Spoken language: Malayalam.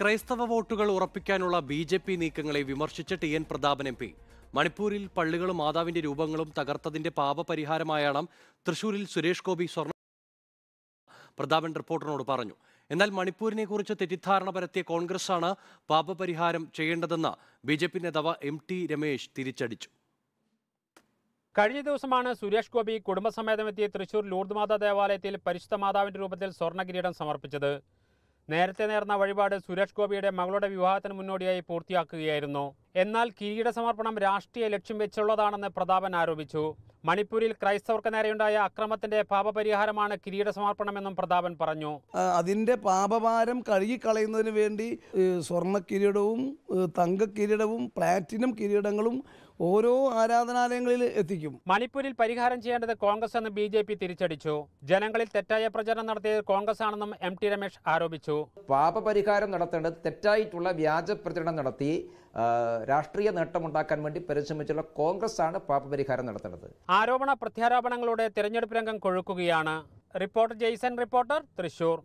ക്രൈസ്തവ വോട്ടുകൾ ഉറപ്പിക്കാനുള്ള ബി ജെ പി നീക്കങ്ങളെ വിമർശിച്ച T N Prathapan M P മണിപ്പൂരിൽ പള്ളികളും മാതാവിന്റെ രൂപങ്ങളും തകർത്തതിന്റെ പാപപരിഹാരമായാണ് തൃശൂരിൽ സുരേഷ് ഗോപി സ്വർണ്ണ പ്രതാപൻ റിപ്പോർട്ടറിനോട് പറഞ്ഞു എന്നാൽ മണിപ്പൂരിനെ കുറിച്ച് തെറ്റിദ്ധാരണ പരത്തിയ കോൺഗ്രസാണ് പാപപരിഹാരം ചെയ്യേണ്ടതെന്ന് ബി ജെ പി നേതാവ് എം ടി രമേശ് തിരിച്ചടിച്ചു കഴിഞ്ഞ ദിവസമാണ് സുരേഷ് ഗോപി കുടുംബസമേതമെത്തിയ തൃശൂർ ലൂർദ്മാതാ ദേവാലയത്തിൽ പരിശുദ്ധ മാതാവിന്റെ രൂപത്തിൽ കിരീടം സമർപ്പിച്ചത് നേരത്തെ നേർന്ന വഴിപാട് സുരേഷ് ഗോപിയുടെ മകളുടെ വിവാഹത്തിന് മുന്നോടിയായി പൂർത്തിയാക്കുകയായിരുന്നു എന്നാൽ കിരീട സമർപ്പണം രാഷ്ട്രീയ ലക്ഷ്യം വെച്ചുള്ളതാണെന്ന് പ്രതാപൻ ആരോപിച്ചു മണിപ്പൂരിൽ ക്രൈസ്തവർക്ക് നേരെയുണ്ടായ അക്രമത്തിന്റെ പാപപരിഹാരമാണ് കിരീട സമർപ്പണമെന്നും പ്രതാപൻ പറഞ്ഞു അതിന്റെ പാപഭാരം കഴുകിക്കളയുന്നതിന് വേണ്ടി സ്വർണ്ണ കിരീടവും തങ്ക കിരീടവും പ്ലാറ്റിനം കിരീടങ്ങളും ഓരോ ആരാധനാലയങ്ങളിൽ എത്തിക്കും മണിപ്പൂരിൽ പരിഹാരം ചെയ്യേണ്ടത് കോൺഗ്രസ് എന്ന് ബി ജെ പി തിരിച്ചടിച്ചു ജനങ്ങളിൽ തെറ്റായ പ്രചരണം നടത്തിയത് കോൺഗ്രസ് ആണെന്നും എം ടി രമേശ് ആരോപിച്ചു പാപപരിഹാരം നടത്തേണ്ടത് തെറ്റായിട്ടുള്ള വ്യാജ പ്രചരണം നടത്തി രാഷ്ട്രീയ നേട്ടമുണ്ടാക്കാൻ വേണ്ടി പരിശ്രമിച്ചുള്ള കോൺഗ്രസ് ആണ് പാപപരിഹാരം നടത്തേണ്ടത് ആരോപണ പ്രത്യാരോപണങ്ങളുടെ തിരഞ്ഞെടുപ്പ് രംഗം കൊഴുക്കുകയാണ് റിപ്പോർട്ടർ ജെയ്സൺ റിപ്പോർട്ടർ തൃശൂർ